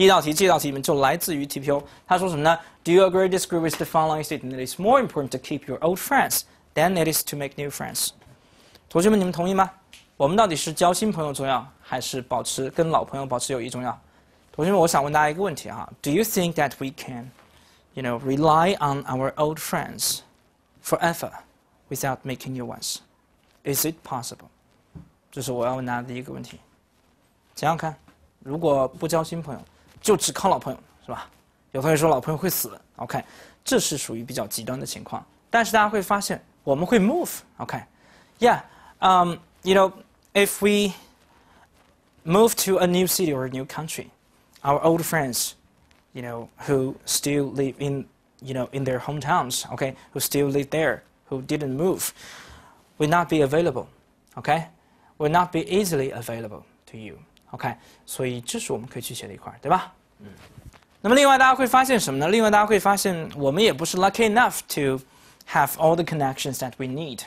第一道题，这道题里面就来自于 TPO。他说什么呢？Do you agree, disagree with the following statement? It is more important to keep your old friends than it is to make new friends. 同学们，你们同意吗？我们到底是交新朋友重要，还是保持跟老朋友保持友谊重要？同学们，我想问大家一个问题哈：Do you think that we can, you know, rely on our old friends forever without making new ones? Is it possible? 这是我要问大家的第一个问题。想想看，如果不交新朋友。就只靠老朋友，是吧？有同学说老朋友会死，OK，这是属于比较极端的情况。但是大家会发现，我们会 move，OK，Yeah，um, you know, if we move to a new city or a new country, our old friends, you know, who still live in, you know, in their hometowns, okay, who still live there, who didn't move, will not be available, okay, will not be easily available to you. OK，所以这是我们可以去写的一块，对吧？嗯。那么另外大家会发现什么呢？另外大家会发现，我们也不是 lucky enough to have all the connections that we need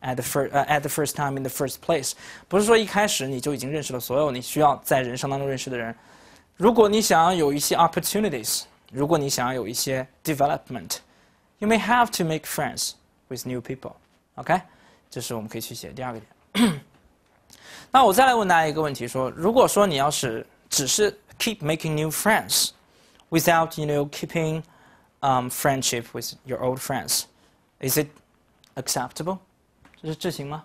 at the first、uh, at the first time in the first place。不是说一开始你就已经认识了所有你需要在人生当中认识的人。如果你想要有一些 opportunities，如果你想要有一些 development，you may have to make friends with new people。OK，这是我们可以去写的第二个点。那我再来问大家一个问题：说，如果说你要是只是 keep making new friends，without you know keeping um friendship with your old friends，is it acceptable？这是智行吗？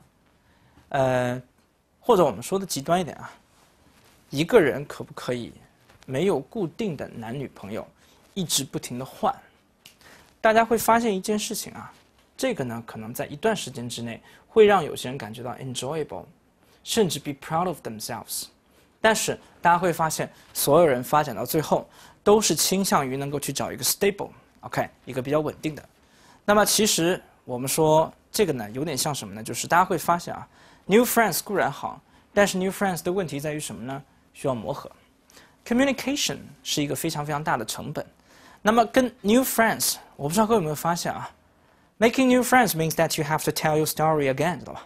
呃，或者我们说的极端一点啊，一个人可不可以没有固定的男女朋友，一直不停的换？大家会发现一件事情啊，这个呢，可能在一段时间之内会让有些人感觉到 enjoyable。甚至 be proud of themselves。但是大家会发现，所有人发展到最后都是倾向于能够去找一个 stable，OK，、okay, 一个比较稳定的。那么其实我们说这个呢，有点像什么呢？就是大家会发现啊，new friends 固然好，但是 new friends 的问题在于什么呢？需要磨合。communication 是一个非常非常大的成本。那么跟 new friends，我不知道各位有没有发现啊？Making new friends means that you have to tell your story again，知道吧？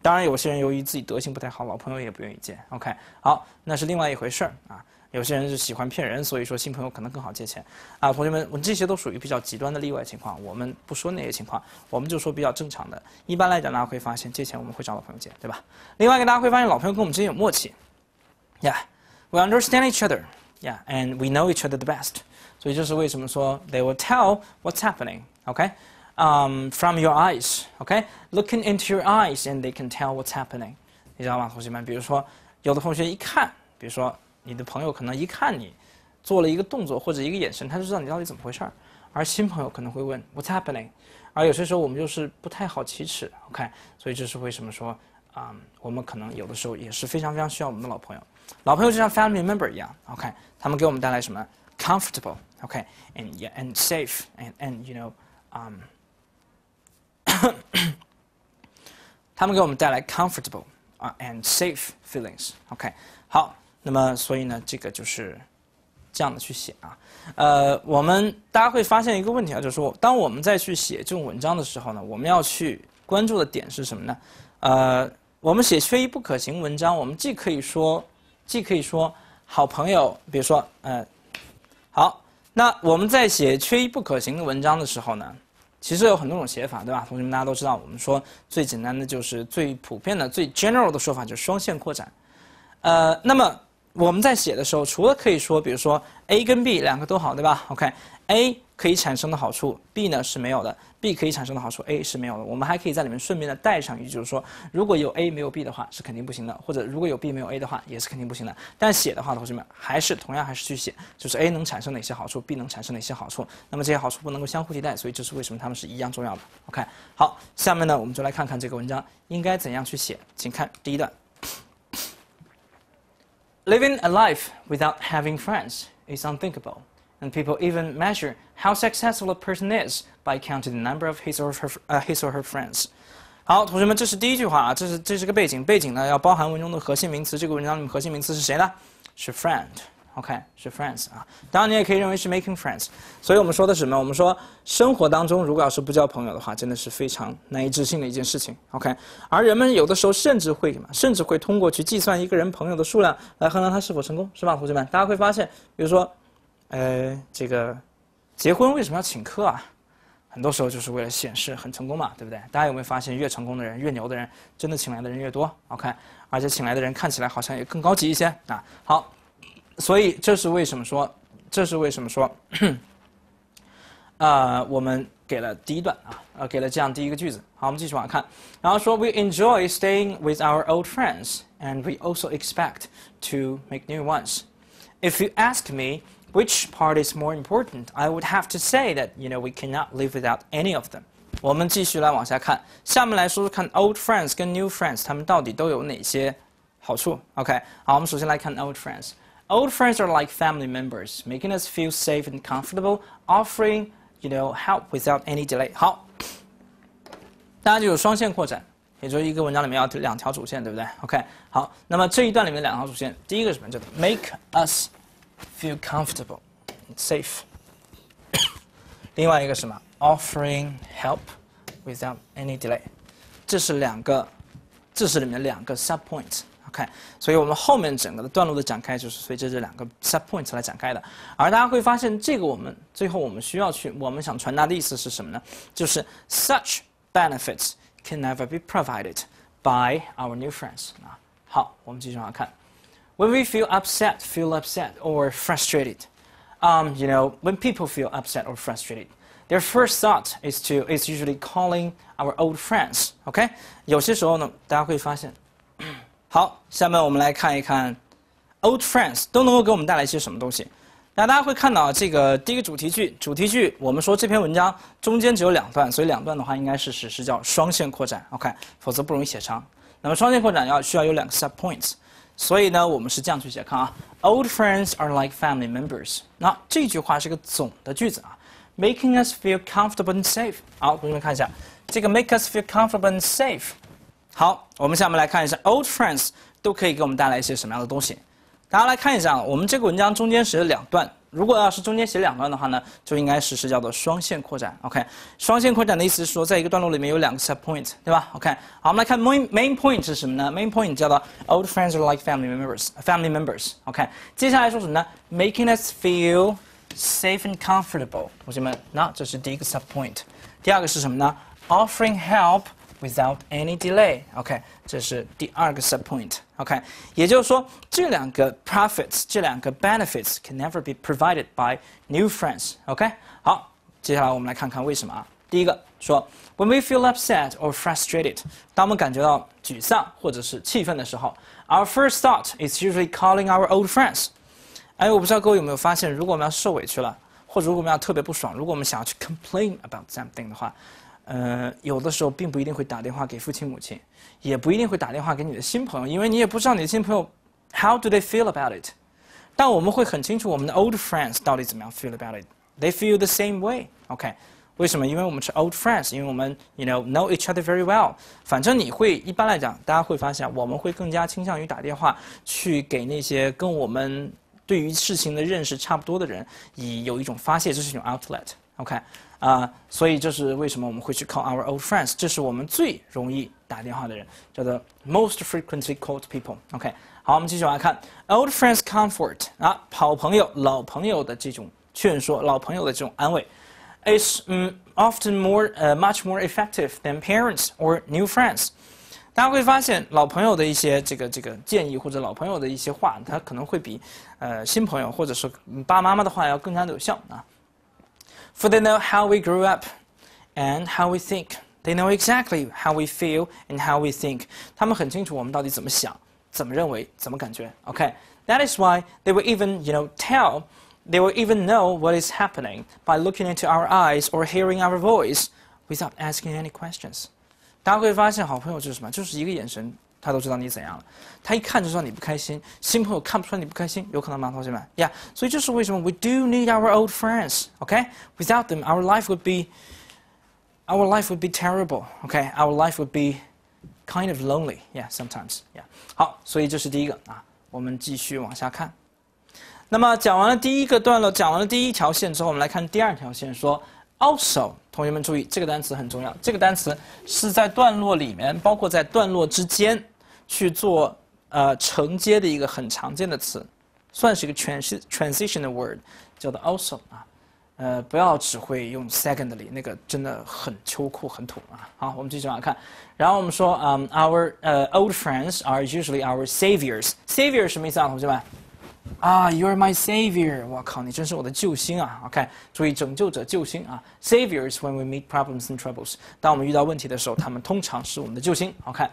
当然，有些人由于自己德行不太好，老朋友也不愿意见。OK，好，那是另外一回事儿啊。有些人是喜欢骗人，所以说新朋友可能更好借钱啊。同学们，我们这些都属于比较极端的例外情况，我们不说那些情况，我们就说比较正常的。一般来讲，大家会发现借钱我们会找老朋友借，对吧？另外一个，大家会发现老朋友跟我们之间有默契，Yeah，we understand each other，Yeah，and we know each other the best。所以这是为什么说 they will tell what's happening，OK？um, from your eyes. OK, looking into your eyes and they can tell what's happening，你知道吗，同学们？比如说，有的同学一看，比如说你的朋友可能一看你做了一个动作或者一个眼神，他就知道你到底怎么回事儿。而新朋友可能会问 What's happening？而有些时候我们就是不太好启齿，OK？所以这是为什么说啊、嗯，我们可能有的时候也是非常非常需要我们的老朋友。老朋友就像 family member 一样，OK？他们给我们带来什么？comfortable，OK？And yeah，and safe，and and safe, and and you know, um. 他们给我们带来 comfortable 啊 and safe feelings。OK，好，那么所以呢，这个就是这样的去写啊。呃，我们大家会发现一个问题啊，就是说，当我们在去写这种文章的时候呢，我们要去关注的点是什么呢？呃，我们写缺一不可行文章，我们既可以说，既可以说好朋友，比如说，呃，好。那我们在写缺一不可行的文章的时候呢？其实有很多种写法，对吧？同学们，大家都知道，我们说最简单的就是最普遍的、最 general 的说法就是双线扩展。呃，那么我们在写的时候，除了可以说，比如说 A 跟 B 两个都好，对吧？OK，A。可以产生的好处，B 呢是没有的；B 可以产生的好处，A 是没有的。我们还可以在里面顺便的带上一句，就是说，如果有 A 没有 B 的话，是肯定不行的；或者如果有 B 没有 A 的话，也是肯定不行的。但写的话，同学们还是同样还是去写，就是 A 能产生哪些好处，B 能产生哪些好处。那么这些好处不能够相互替代，所以这是为什么它们是一样重要的。OK，好，下面呢我们就来看看这个文章应该怎样去写，请看第一段：Living a life without having friends is unthinkable. And people even measure how successful a person is by counting the number of his or her, ah, his or her friends. 好，同学们，这是第一句话，啊，这是这是个背景。背景呢，要包含文中的核心名词。这个文章的核心名词是谁呢？是 friend。OK，是 friends 啊。当然，你也可以认为是 making friends。所以我们说的什么？我们说生活当中，如果要是不交朋友的话，真的是非常难以置信的一件事情。OK，而人们有的时候甚至会什么？甚至会通过去计算一个人朋友的数量来衡量他是否成功，是吧，同学们？大家会发现，比如说。呃，这个结婚为什么要请客啊？很多时候就是为了显示很成功嘛，对不对？大家有没有发现，越成功的人，越牛的人，真的请来的人越多？OK，而且请来的人看起来好像也更高级一些啊。好，所以这是为什么说，这是为什么说？啊，我们给了第一段啊，呃，给了这样第一个句子。好，我们继续往下看。然后说，We enjoy staying with our old friends，and we also expect to make new ones. If you ask me. which part is more important? I would have to say that you know we cannot live without any of them. 我们继续来往下看，下面来说说看 old friends 跟 new friends 他们到底都有哪些好处。OK，好，我们首先来看 old friends。Old friends are like family members, making us feel safe and comfortable, offering you know help without any delay。好，大家就有双线扩展，也就是一个文章里面要两条主线，对不对？OK，好，那么这一段里面两条主线，第一个什么叫做 make us feel comfortable, safe。另外一个什么，offering help without any delay，这是两个，这是里面两个 sub point。OK，所以我们后面整个的段落的展开就是随着这两个 sub point 来展开的。而大家会发现，这个我们最后我们需要去，我们想传达的意思是什么呢？就是 such benefits can never be provided by our new friends。啊，好，我们继续往下看。when we feel upset, feel upset or frustrated, um, you know, when people feel upset or frustrated, their first thought is to is usually calling our old friends. Okay, 有些时候呢，大家会发现。好，下面我们来看一看，old old friends 都能够给我们带来一些什么东西。那大家会看到这个第一个主题句，主题句我们说这篇文章中间只有两段，所以两段的话应该是实施叫双线扩展，OK，否则不容易写长。那么双线扩展要需要有两个 sub points。所以呢，我们是这样去写，看啊，old friends are like family members。那这句话是个总的句子啊，making us feel comfortable and safe。好，同学们看一下，这个 make us feel comfortable and safe。好，我们下面来看一下 old friends 都可以给我们带来一些什么样的东西。大家来看一下，我们这个文章中间是有两段。如果要是中间写两段的话呢，就应该实施叫做双线扩展。OK，双线扩展的意思是说，在一个段落里面有两个 sub point，对吧？OK，好，我们来看 main main point 是什么呢？main point 叫做 old friends are like family members，members，family members。OK，接下来说什么呢？Making us feel safe and comfortable。同学们，那这是第一个 sub point。第二个是什么呢？Offering help without any delay。OK，这是第二个 sub point。OK，也就是说，这两个 profits，这两个 benefits can never be provided by new friends。OK，好，接下来我们来看看为什么啊。第一个说，When we feel upset or frustrated，当我们感觉到沮丧或者是气愤的时候，our first thought is usually calling our old friends。哎，我不知道各位有没有发现，如果我们要受委屈了，或者如果我们要特别不爽，如果我们想要去 complain about something 的话，嗯，有的时候并不一定会打电话给父亲母亲，也不一定会打电话给你的新朋友，因为你也不知道你的新朋友 how do they feel about it？但我们会很清楚我们的 old friends 到底怎么样 feel about it？They feel the same way，OK？为什么？因为我们是 old friends，因为我们 you know know each other very well。反正你会一般来讲，大家会发现我们会更加倾向于打电话去给那些跟我们对于事情的认识差不多的人，以有一种发泄，这是一种 outlet，OK？啊，所以这是为什么我们会去 call our old friends？这是我们最容易打电话的人，叫做 most frequently called people。OK，好，我们继续往下看。Old friends comfort，啊，好朋友、老朋友的这种劝说，老朋友的这种安慰，is 嗯、often more，呃，much more effective than parents or new friends。大家会发现，老朋友的一些这个这个建议或者老朋友的一些话，他可能会比，呃，新朋友或者是爸爸妈妈的话要更加的有效啊。For they know how we grew up and how we think. They know exactly how we feel and how we think. 他们很清楚我们到底怎么想、怎么认为、怎么感觉。Okay, that is why they will even, you know, tell, they will even know what is happening by looking into our eyes or hearing our voice without asking any questions. 大家会发现，好朋友就是什么？就是一个眼神他都知道你怎样了，他一看就知道你不开心。新朋友看不出来你不开心，有可能吗，同学们？Yeah，所以这是为什么 we do need our old friends. Okay, without them, our life would be our life would be terrible. Okay, our life would be kind of lonely. Yeah, sometimes. Yeah，好，所以这是第一个啊，我们继续往下看。那么讲完了第一个段落，讲完了第一条线之后，我们来看第二条线，说 also。同学们注意，这个单词很重要。这个单词是在段落里面，包括在段落之间去做呃承接的一个很常见的词，算是一个 t r a n s i t i o n a word，叫做 also 啊。呃，不要只会用 secondly，那个真的很秋裤很土啊。好，我们继续往下看。然后我们说嗯 o u r 呃 old friends are usually our saviors。savior 什么意思啊，同学们？啊 h you're my savior. 我靠，你真是我的救星啊！OK，注意拯救者、救星啊。Saviors when we meet problems and troubles. 当我们遇到问题的时候，他们通常是我们的救星。OK,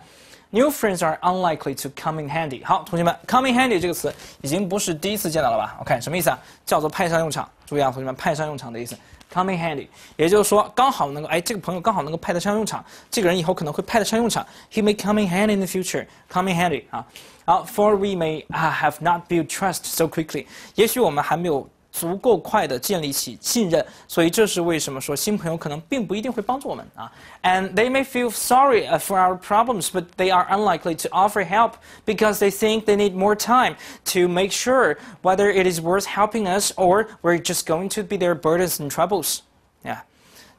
new friends are unlikely to come in handy. 好，同学们，come in handy 这个词已经不是第一次见到了吧？OK，什么意思啊？叫做派上用场。注意啊，同学们派上用场的意思，coming handy，也就是说刚好能够，哎，这个朋友刚好能够派得上用场，这个人以后可能会派得上用场，he may come in handy in the future，coming handy 啊。好，for we may have not built trust so quickly，也许我们还没有。足够快的建立起信任。所以这是为什么说新朋友可能并不一定会帮助我们啊。And they may feel sorry uh, for our problems, but they are unlikely to offer help because they think they need more time to make sure whether it is worth helping us or we're just going to be their burdens and troubles. Yeah，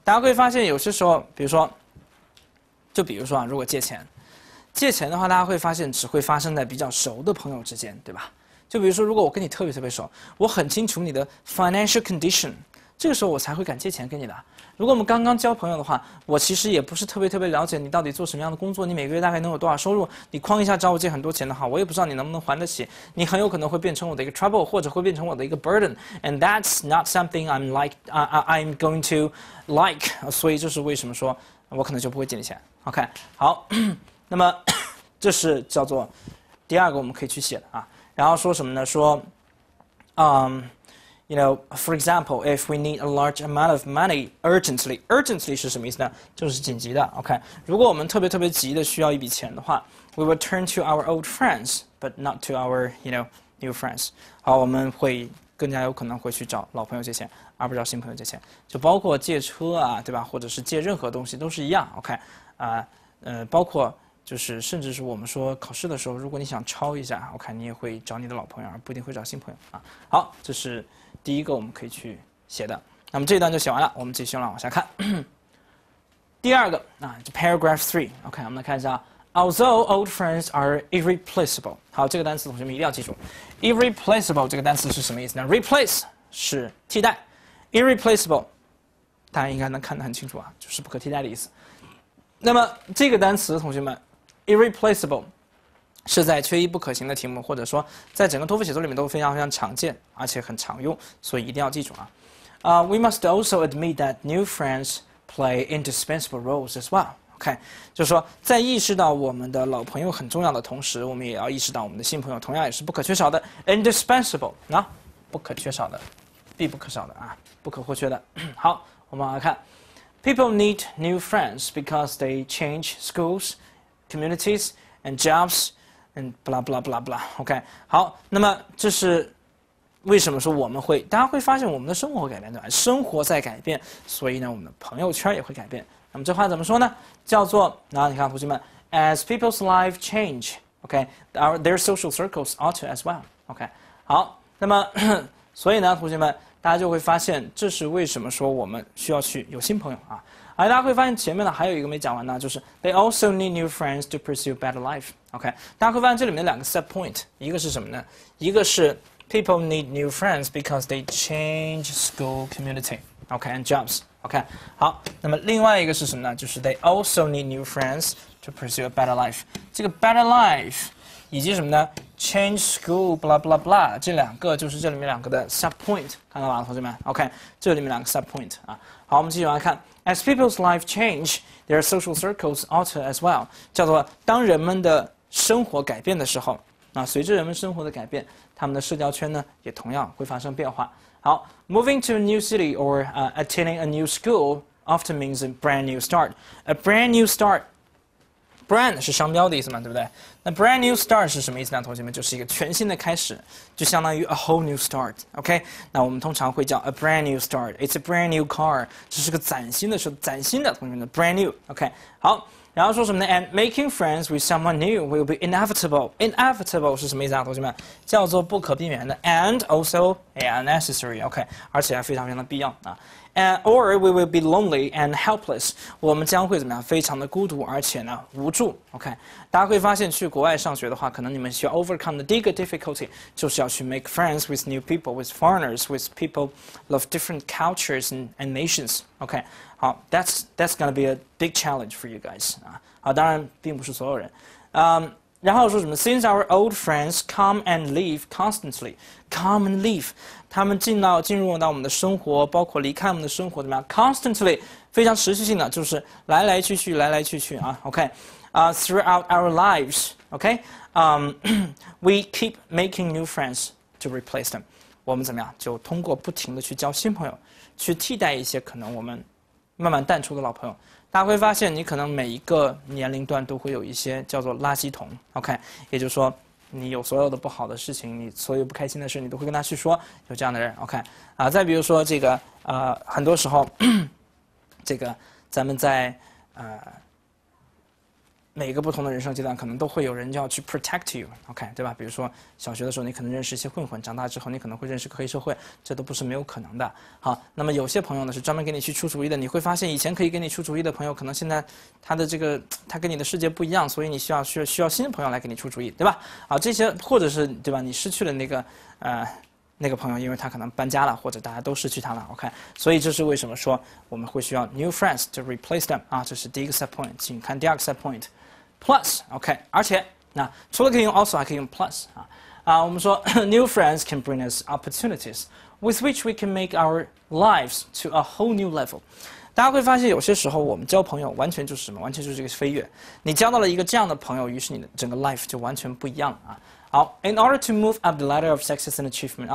大家会发现有些时候，比如说，就比如说啊，如果借钱。借钱的话，大家会发现只会发生在比较熟的朋友之间，对吧？就比如说，如果我跟你特别特别熟，我很清楚你的 financial condition，这个时候我才会敢借钱给你的。如果我们刚刚交朋友的话，我其实也不是特别特别了解你到底做什么样的工作，你每个月大概能有多少收入。你哐一下找我借很多钱的话，我也不知道你能不能还得起。你很有可能会变成我的一个 trouble，或者会变成我的一个 burden。And that's not something I'm like. I I I'm going to like。所以这是为什么说，我可能就不会借你钱。OK，好，那么 这是叫做第二个我们可以去写的啊。然后说什么呢？说，um。You know, for example, if we need a large amount of money urgently, urgently 是什么意思呢？就是紧急的。OK，如果我们特别特别急的需要一笔钱的话，we will turn to our old friends, but not to our, you know, new friends。好，我们会更加有可能会去找老朋友借钱，而不找新朋友借钱。就包括借车啊，对吧？或者是借任何东西都是一样。OK，啊，呃，包括就是，甚至是我们说考试的时候，如果你想抄一下，我看你也会找你的老朋友，而不一定会找新朋友啊。好，这是第一个我们可以去写的。那么这一段就写完了，我们继续来往下看。第二个啊，Paragraph three。OK，我们来看一下。Although old friends are irreplaceable，好，这个单词同学们一定要记住。irreplaceable 这个单词是什么意思呢？replace 是替代，irreplaceable，大家应该能看得很清楚啊，就是不可替代的意思。那么这个单词，同学们。irreplaceable 是在缺一不可行的题目，或者说在整个托福写作里面都非常非常常见，而且很常用，所以一定要记住啊。Uh, must also admit that new friends play indispensable roles as well. OK，就是说，在意识到我们的老朋友很重要的同时，我们也要意识到我们的新朋友同样也是不可缺少的，indispensable 啊，不可缺少的，必不可少的啊，不可或缺的。好，我们来看，people need new friends because they change schools Communities and jobs and blah blah blah blah. OK，好，那么这是为什么说我们会大家会发现我们的生活改变对吧？生活在改变，所以呢，我们的朋友圈也会改变。那么这话怎么说呢？叫做然后你看，同学们，as people's life change，OK，our their social circles ought to as well. OK，好，那么所以呢，同学们，大家就会发现，这是为什么说我们需要去有新朋友啊。哎，大家会发现前面呢还有一个没讲完呢，就是 they also need new friends to pursue better life。OK，大家会发现这里面两个 set point，一个是什么呢？一个是 people need new friends because they change school community。OK，and jobs。OK，好，那么另外一个是什么呢？就是 they also need new friends to pursue a better life。这个 better life 以及什么呢？change school blah blah blah，这两个就是这里面两个的 sub point，看到吗，同学们？OK，这里面两个 sub point 啊。好，我们继续往下看。as people's life change, their social circles alter as well. 叫做当人们的生活改变的时候，啊，随着人们生活的改变，他们的社交圈呢也同样会发生变化。好，moving to a new city or uh, attending a new school often means a brand new start. A brand new start. Brand 是商标的意思嘛，对不对？那 brand new start 是什么意思呢？同学们，就是一个全新的开始，就相当于 a whole new start。OK，那我们通常会叫 a brand new start。It's a brand new car，这是个崭新的，是崭新的，同学们，brand new。OK，好，然后说什么呢？And making friends with someone new will be inevitable。Inevitable 是什么意思啊？同学们，叫做不可避免的，and also a necessary。OK，而且还非常非常的必要啊。and or we will be lonely and helpless。我们将会怎么样？非常的孤独，而且呢无助。OK，大家会发现去国外上学的话，可能你们需要 overcome 的第一个 difficulty 就是要去 make friends with new people, with foreigners, with people of different cultures and and nations. OK，好，that's that's gonna be a big challenge for you guys 啊。好，当然并不是所有人，嗯。然后说什么？Since our old friends come and leave constantly, come and leave，他们进到进入到我们的生活，包括离开我们的生活怎么样？Constantly，非常持续性的，就是来来去去，来来去去啊。OK，啊，throughout our lives，OK，嗯，we um, keep making new friends to replace them。我们怎么样？就通过不停的去交新朋友，去替代一些可能我们慢慢淡出的老朋友。他会发现，你可能每一个年龄段都会有一些叫做垃圾桶，OK，也就是说，你有所有的不好的事情，你所有不开心的事，你都会跟他去说，有这样的人，OK，啊，再比如说这个，呃，很多时候，这个咱们在呃。每个不同的人生阶段，可能都会有人要去 protect you，OK，对吧？比如说小学的时候，你可能认识一些混混；长大之后，你可能会认识黑社会，这都不是没有可能的。好，那么有些朋友呢是专门给你去出主意的。你会发现，以前可以给你出主意的朋友，可能现在他的这个他跟你的世界不一样，所以你需要需要新的朋友来给你出主意，对吧？啊，这些或者是对吧？你失去了那个呃那个朋友，因为他可能搬家了，或者大家都失去他了。OK，所以这是为什么说我们会需要 new friends to replace them。啊，这是第一个 set point。请看第二个 set point。plus，OK，、okay, 而且那除了可以用 also，还可以用 plus 啊啊，我们说 new friends can bring us opportunities with which we can make our lives to a whole new level。大家会发现，有些时候我们交朋友完全就是什么？完全就是一个飞跃。你交到了一个这样的朋友，于是你的整个 life 就完全不一样了啊。好，in order to move up the ladder of success and achievement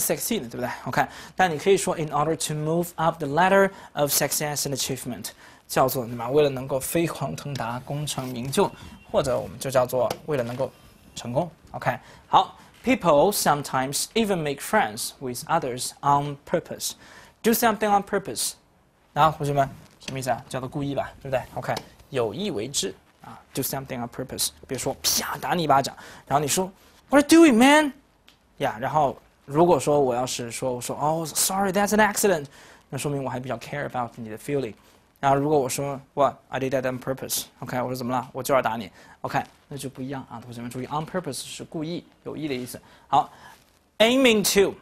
succeed，对不对？OK，但你可以说 in order to move up the ladder of success and achievement，叫做什么？为了能够飞黄腾达、功成名就，或者我们就叫做为了能够成功。OK，好，People sometimes even make friends with others on purpose. Do something on purpose. 然后同学们，什么意思啊？叫做故意吧，对不对？OK，有意为之啊。Do something on purpose. 比如说，啪打你一巴掌，然后你说，What are you doing, man? sorry, that's an accident. 那说明我还比较 care about 你的 feeling。然后，如果我说 What I did that on purpose，OK，我说怎么了？我就是要打你，OK，那就不一样啊。同学们注意，on purpose 是故意、有意的意思。好，aiming to，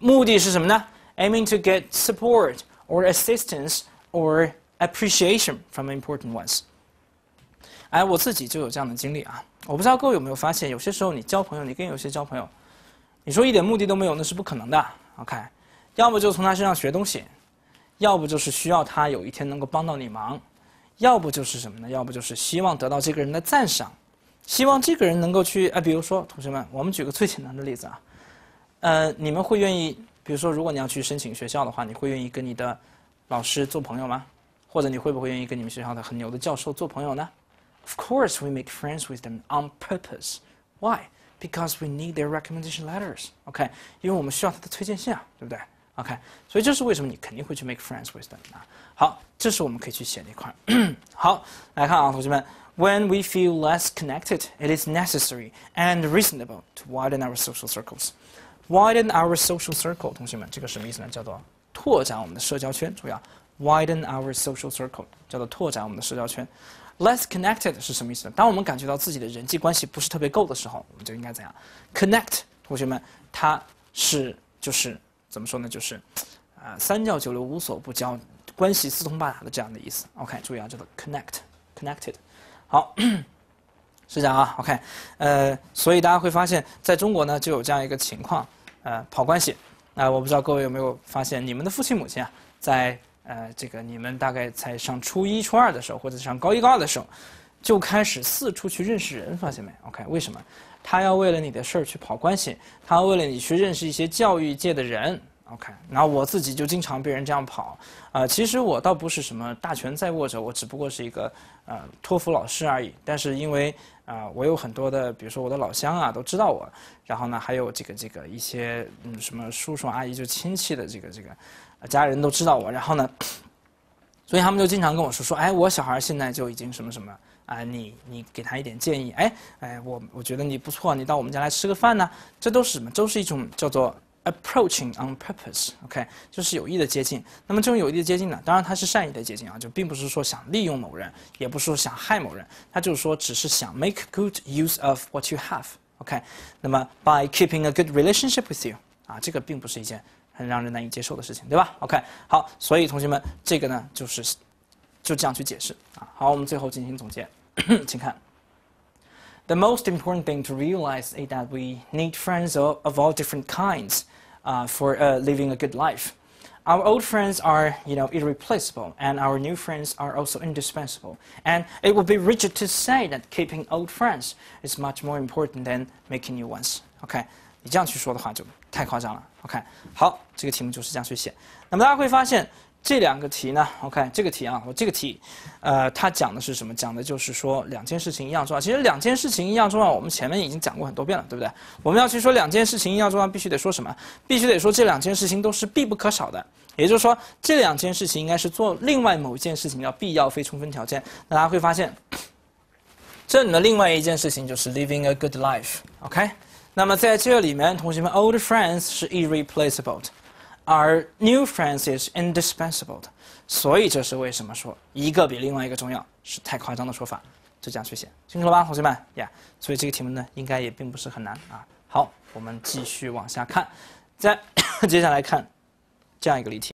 目的是什么呢？Aiming to get support or assistance or appreciation from important ones。哎，我自己就有这样的经历啊。我不知道各位有没有发现，有些时候你交朋友，你跟有些交朋友，你说一点目的都没有，那是不可能的。OK，要么就从他身上学东西。要不就是需要他有一天能够帮到你忙，要不就是什么呢？要不就是希望得到这个人的赞赏，希望这个人能够去。哎，比如说，同学们，我们举个最简单的例子啊。呃，你们会愿意，比如说，如果你要去申请学校的话，你会愿意跟你的老师做朋友吗？或者你会不会愿意跟你们学校的很牛的教授做朋友呢？Of course, we make friends with them on purpose. Why? Because we need their recommendation letters. OK，因为我们需要他的推荐信啊，对不对？OK，所以这是为什么你肯定会去 make friends with them 啊。好，这是我们可以去写的一块。好，来看啊，同学们，When we feel less connected, it is necessary and reasonable to widen our social circles. Widen our social circle，同学们，这个什么意思呢？叫做拓展我们的社交圈。注意啊，widen our social circle 叫做拓展我们的社交圈。Less connected 是什么意思呢？当我们感觉到自己的人际关系不是特别够的时候，我们就应该怎样？Connect，同学们，它是就是。怎么说呢？就是，啊，三教九流无所不教，关系四通八达的这样的意思。OK，注意啊，叫做 connect，connected。好，是这样啊。OK，呃，所以大家会发现，在中国呢，就有这样一个情况，呃，跑关系。啊，我不知道各位有没有发现，你们的父亲母亲啊，在呃这个你们大概在上初一、初二的时候，或者上高一、高二的时候，就开始四处去认识人，发现没？OK，为什么？他要为了你的事儿去跑关系，他要为了你去认识一些教育界的人。OK，那我自己就经常被人这样跑啊。其实我倒不是什么大权在握者，我只不过是一个呃托福老师而已。但是因为啊，我有很多的，比如说我的老乡啊都知道我，然后呢还有这个这个一些嗯什么叔叔阿姨就亲戚的这个这个家人都知道我，然后呢，所以他们就经常跟我说说，哎，我小孩儿现在就已经什么什么。啊，你你给他一点建议，哎哎，我我觉得你不错，你到我们家来吃个饭呢，这都是什么？都是一种叫做 approaching on purpose，OK，就是有意的接近。那么这种有意的接近呢，当然它是善意的接近啊，就并不是说想利用某人，也不是说想害某人，他就是说只是想 make good use of what you have，OK，那么 by keeping a good relationship with you，啊，这个并不是一件很让人难以接受的事情，对吧？OK，好，所以同学们，这个呢就是。就这样去解释啊。好，我们最后进行总结，请看。The most important thing to realize is that we need friends of, of all different kinds uh, for uh, living a good life. Our old friends are, you know, irreplaceable, and our new friends are also indispensable. And it would be rigid to say that keeping old friends is much more important than making new ones. OK，你这样去说的话就太夸张了。OK，好，这个题目就是这样去写。那么大家会发现，这两个题呢？OK，这个题啊，我这个题，呃，它讲的是什么？讲的就是说两件事情一样重要。其实两件事情一样重要，我们前面已经讲过很多遍了，对不对？我们要去说两件事情一样重要，必须得说什么？必须得说这两件事情都是必不可少的。也就是说，这两件事情应该是做另外某一件事情要必要非充分条件。那大家会发现，这里的另外一件事情就是 living a good life。OK，那么在这里面，同学们，old friends 是 irreplaceable。而 new friends is indispensable 的，所以这是为什么说一个比另外一个重要是太夸张的说法，就这样去写，清楚了吧，同学们呀？所以这个题目呢，应该也并不是很难啊。好，我们继续往下看，在 接下来看这样一个例题。